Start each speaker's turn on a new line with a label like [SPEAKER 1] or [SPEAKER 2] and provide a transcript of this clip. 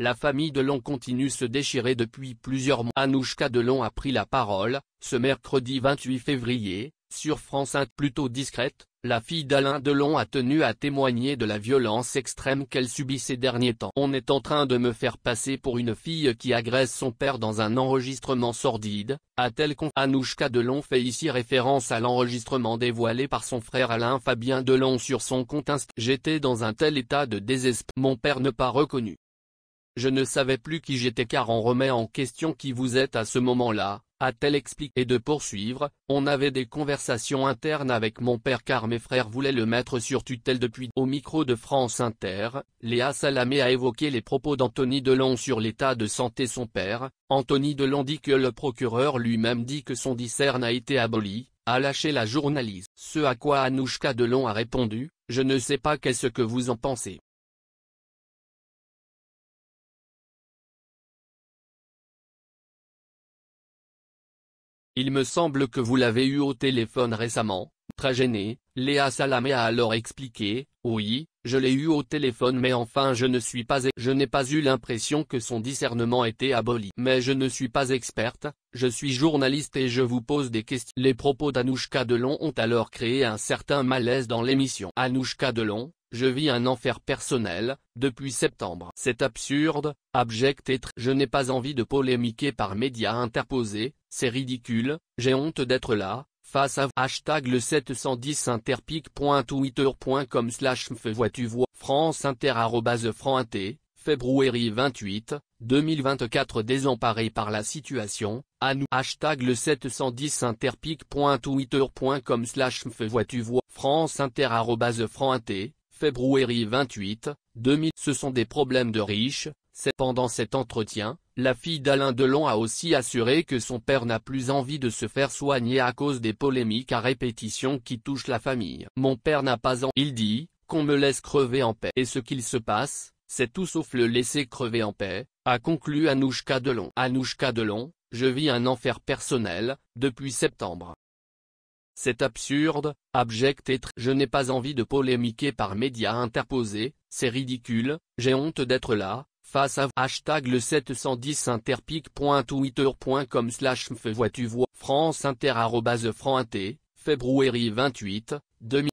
[SPEAKER 1] La famille Delon continue se déchirer depuis plusieurs mois. Anouchka Delon a pris la parole, ce mercredi 28 février, sur France 1 plutôt discrète, la fille d'Alain Delon a tenu à témoigner de la violence extrême qu'elle subit ces derniers temps. On est en train de me faire passer pour une fille qui agresse son père dans un enregistrement sordide, a tel elle con Anouchka Delon fait ici référence à l'enregistrement dévoilé par son frère Alain Fabien Delon sur son compte Insta. J'étais dans un tel état de désespoir. Mon père ne pas reconnu. Je ne savais plus qui j'étais car on remet en question qui vous êtes à ce moment-là, a-t-elle expliqué. Et de poursuivre, on avait des conversations internes avec mon père car mes frères voulaient le mettre sur tutelle depuis. Au micro de France Inter, Léa Salamé a évoqué les propos d'Anthony Delon sur l'état de santé son père. Anthony Delon dit que le procureur lui-même dit que son discerne a été aboli, a lâché la journaliste. Ce à quoi Anouchka Delon a répondu, je ne sais pas qu'est-ce que vous en pensez. Il me semble que vous l'avez eu au téléphone récemment. Très gêné, Léa Salamé a alors expliqué, oui, je l'ai eu au téléphone mais enfin je ne suis pas je n'ai pas eu l'impression que son discernement était aboli. Mais je ne suis pas experte, je suis journaliste et je vous pose des questions. Les propos d'Anouchka Delon ont alors créé un certain malaise dans l'émission. Anouchka Delon, je vis un enfer personnel, depuis septembre. C'est absurde, abject et je n'ai pas envie de polémiquer par médias interposés, c'est ridicule, j'ai honte d'être là, face à hashtag le 710 interpic.twitter.com slash vois-tu vois France Inter @franc février 28, 2024 désemparé par la situation, à nous hashtag le 710 interpic.twitter.com slash vois-tu vois France Inter @franc février 28, 2000 ce sont des problèmes de riches, c'est pendant cet entretien, la fille d'Alain Delon a aussi assuré que son père n'a plus envie de se faire soigner à cause des polémiques à répétition qui touchent la famille. Mon père n'a pas envie. Il dit, qu'on me laisse crever en paix. Et ce qu'il se passe, c'est tout sauf le laisser crever en paix, a conclu Anouchka Delon. Anouchka Delon, je vis un enfer personnel, depuis septembre. C'est absurde, abject et je n'ai pas envie de polémiquer par médias interposés, c'est ridicule, j'ai honte d'être là, Face à hashtag le 710 interpic.twitter.com slash vois France Inter arrobase février 28, 2000